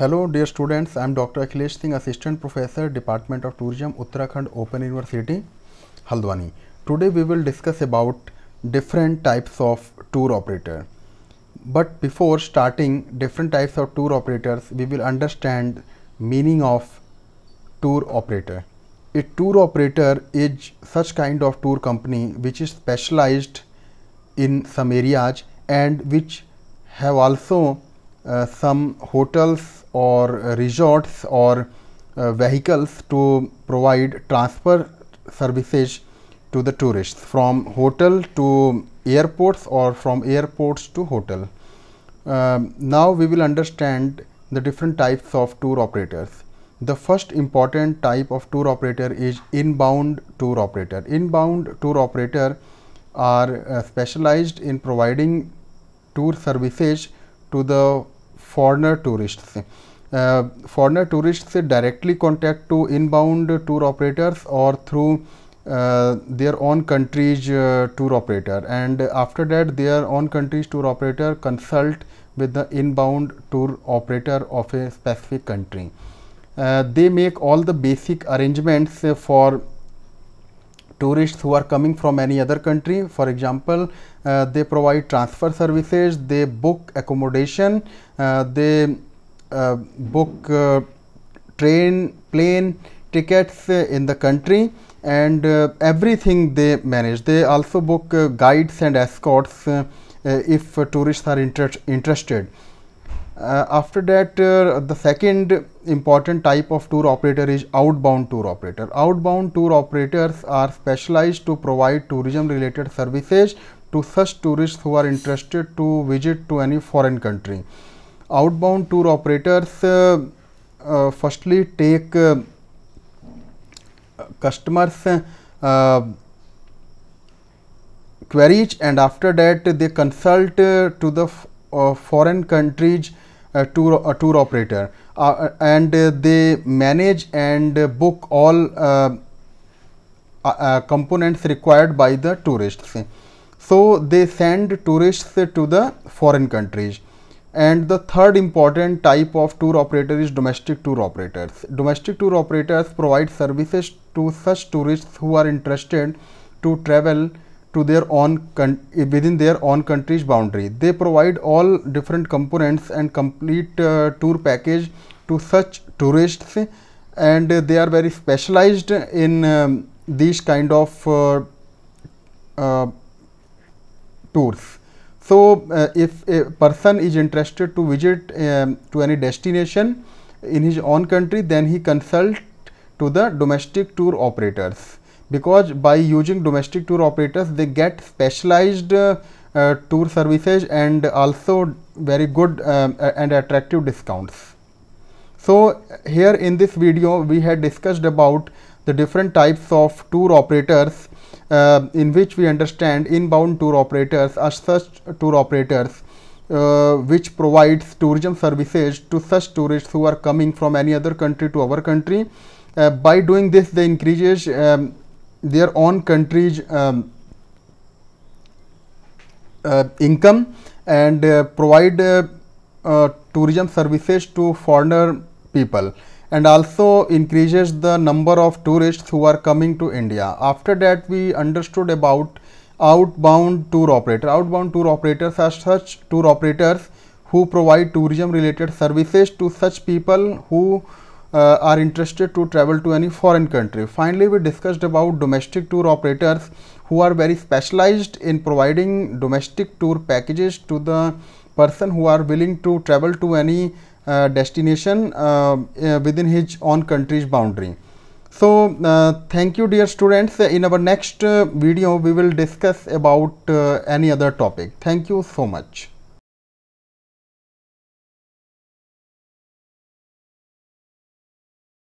Hello dear students, I am Dr. Akhilesh Singh, Assistant Professor, Department of Tourism, Uttarakhand Open University, Haldwani. Today we will discuss about different types of tour operator. But before starting different types of tour operators, we will understand meaning of tour operator. A tour operator is such kind of tour company which is specialized in some areas and which have also uh, some hotels or resorts or uh, vehicles to provide transfer services to the tourists from hotel to airports or from airports to hotel. Um, now we will understand the different types of tour operators. The first important type of tour operator is inbound tour operator. Inbound tour operator are uh, specialized in providing tour services to the foreigner tourists. से foreigner tourist से directly contact to inbound tour operators their own country's uh, tour operator and after that their own country's tour operator consult with the inbound tour operator of a specific country. Uh, they make all the basic arrangements for tourists who are coming from any other country for example uh, they provide transfer services they book accommodation uh, they uh, book uh, train plane tickets uh, in the country and uh, everything they manage they also book guides and escorts if tourists are inter interested uh, after that uh, the second important type of tour operator is outbound tour operator. Outbound tour operators are specialized to provide tourism related services to such tourists who are interested to visit to any foreign country. Outbound tour operators uh, uh firstly take uh, customers uh, queries and after that they consult to the foreign countries a tour a tour operator uh, and uh, they manage and book all uh, uh, uh, components required by the tourists so they send tourists to the foreign countries and the third important type of tour operator is domestic tour operators domestic tour operators provide services to such tourists who are interested to travel to their own within their own country's boundary. They provide all different components and complete uh, tour package to such tourists and uh, they are very specialized in um, these kind of uh, uh tours. So, uh, if a person is interested to visit um, to any destination in his own country, then he consult to the domestic tour operators because by using domestic tour operators they get specialized uh, uh, tour services and also very good um, and attractive discounts. So here in this video we had discussed about the different types of tour operators uh, in which we understand inbound tour operators are such tour operators uh, which provides tourism services to such tourists who are coming from any other country to our country. Uh, by doing this, they increases um, their own country's um, uh, income and uh, provide uh, tourism services to foreigner people and also increases the number of tourists who are coming to India. After that we understood about outbound tour operator. Outbound tour operators are such tour operators who provide tourism related services to such people who uh, are interested to travel to any foreign country. Finally, we discussed about domestic tour operators who are very specialized in providing domestic tour packages to the person who are willing to travel to any uh, destination uh, uh within his own country's boundary. So, uh, thank you dear students. In our next uh, video, we will discuss about any other topic. Thank you so much.